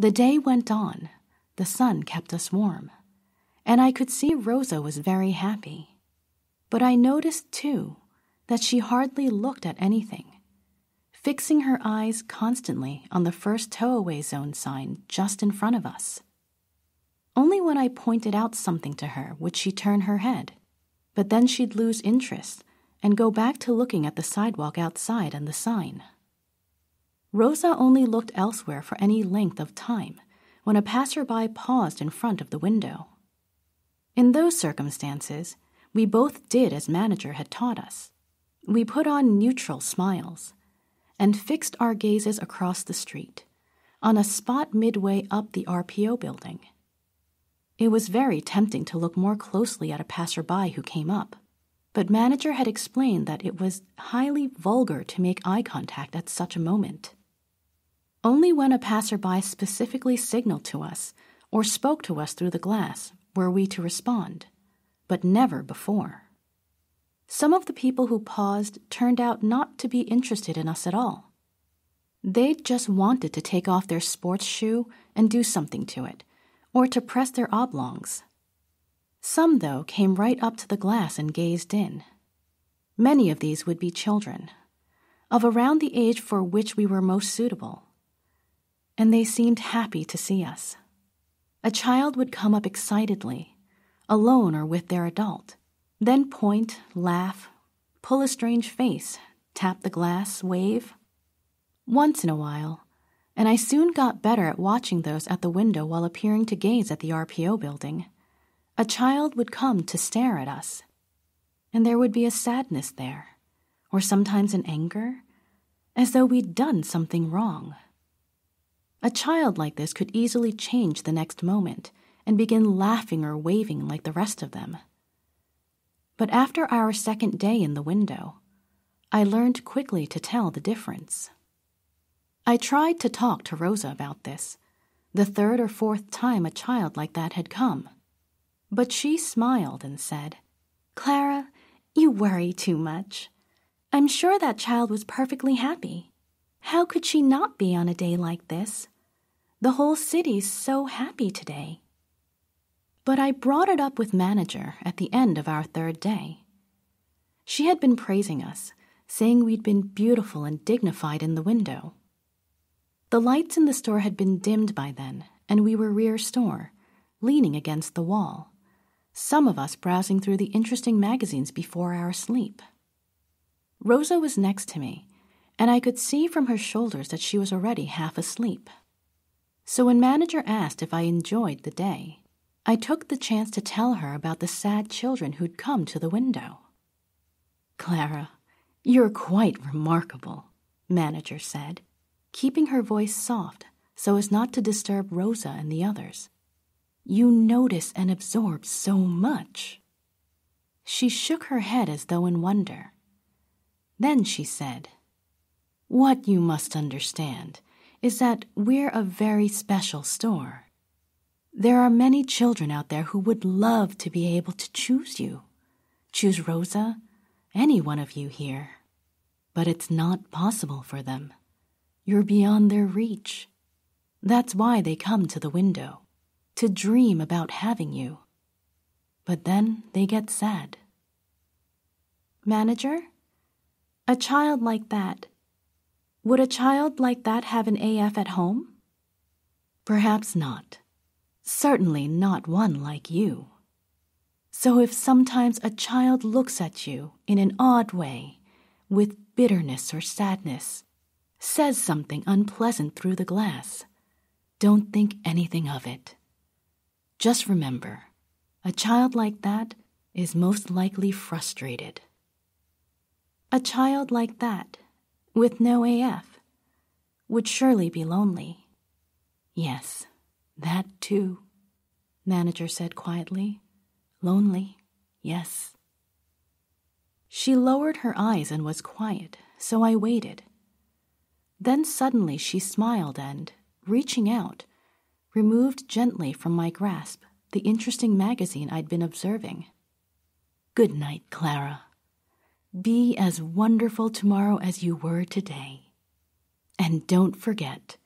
The day went on. The sun kept us warm. And I could see Rosa was very happy. But I noticed, too, that she hardly looked at anything, fixing her eyes constantly on the first towaway zone sign just in front of us. Only when I pointed out something to her would she turn her head, but then she'd lose interest and go back to looking at the sidewalk outside and the sign. Rosa only looked elsewhere for any length of time when a passerby paused in front of the window. In those circumstances, we both did as manager had taught us. We put on neutral smiles and fixed our gazes across the street on a spot midway up the RPO building. It was very tempting to look more closely at a passerby who came up, but manager had explained that it was highly vulgar to make eye contact at such a moment only when a passerby specifically signaled to us or spoke to us through the glass were we to respond, but never before. Some of the people who paused turned out not to be interested in us at all. They just wanted to take off their sports shoe and do something to it, or to press their oblongs. Some, though, came right up to the glass and gazed in. Many of these would be children, of around the age for which we were most suitable and they seemed happy to see us. A child would come up excitedly, alone or with their adult, then point, laugh, pull a strange face, tap the glass, wave. Once in a while, and I soon got better at watching those at the window while appearing to gaze at the RPO building. A child would come to stare at us, and there would be a sadness there, or sometimes an anger, as though we'd done something wrong. A child like this could easily change the next moment and begin laughing or waving like the rest of them. But after our second day in the window, I learned quickly to tell the difference. I tried to talk to Rosa about this, the third or fourth time a child like that had come. But she smiled and said, Clara, you worry too much. I'm sure that child was perfectly happy. How could she not be on a day like this? The whole city's so happy today. But I brought it up with manager at the end of our third day. She had been praising us, saying we'd been beautiful and dignified in the window. The lights in the store had been dimmed by then, and we were rear store, leaning against the wall, some of us browsing through the interesting magazines before our sleep. Rosa was next to me, and I could see from her shoulders that she was already half asleep. So when manager asked if I enjoyed the day, I took the chance to tell her about the sad children who'd come to the window. Clara, you're quite remarkable, manager said, keeping her voice soft so as not to disturb Rosa and the others. You notice and absorb so much. She shook her head as though in wonder. Then she said, what you must understand is that we're a very special store. There are many children out there who would love to be able to choose you. Choose Rosa, any one of you here. But it's not possible for them. You're beyond their reach. That's why they come to the window, to dream about having you. But then they get sad. Manager? A child like that would a child like that have an AF at home? Perhaps not. Certainly not one like you. So if sometimes a child looks at you in an odd way, with bitterness or sadness, says something unpleasant through the glass, don't think anything of it. Just remember, a child like that is most likely frustrated. A child like that with no AF, would surely be lonely. Yes, that too, manager said quietly. Lonely, yes. She lowered her eyes and was quiet, so I waited. Then suddenly she smiled and, reaching out, removed gently from my grasp the interesting magazine I'd been observing. Good night, Clara, be as wonderful tomorrow as you were today. And don't forget,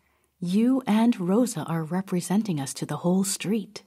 you and Rosa are representing us to the whole street.